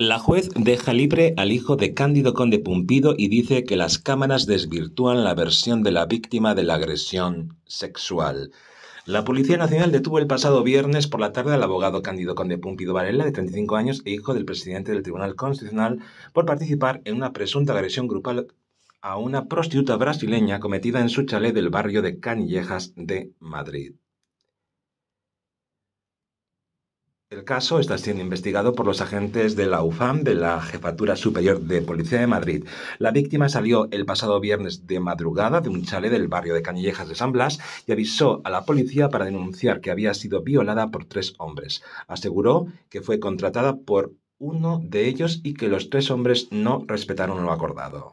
La juez deja libre al hijo de Cándido Conde Pumpido y dice que las cámaras desvirtúan la versión de la víctima de la agresión sexual. La Policía Nacional detuvo el pasado viernes por la tarde al abogado Cándido Conde Pumpido Varela, de 35 años e hijo del presidente del Tribunal Constitucional, por participar en una presunta agresión grupal a una prostituta brasileña cometida en su chalet del barrio de Canillejas de Madrid. El caso está siendo investigado por los agentes de la UFAM de la Jefatura Superior de Policía de Madrid. La víctima salió el pasado viernes de madrugada de un chale del barrio de Canillejas de San Blas y avisó a la policía para denunciar que había sido violada por tres hombres. Aseguró que fue contratada por uno de ellos y que los tres hombres no respetaron lo acordado.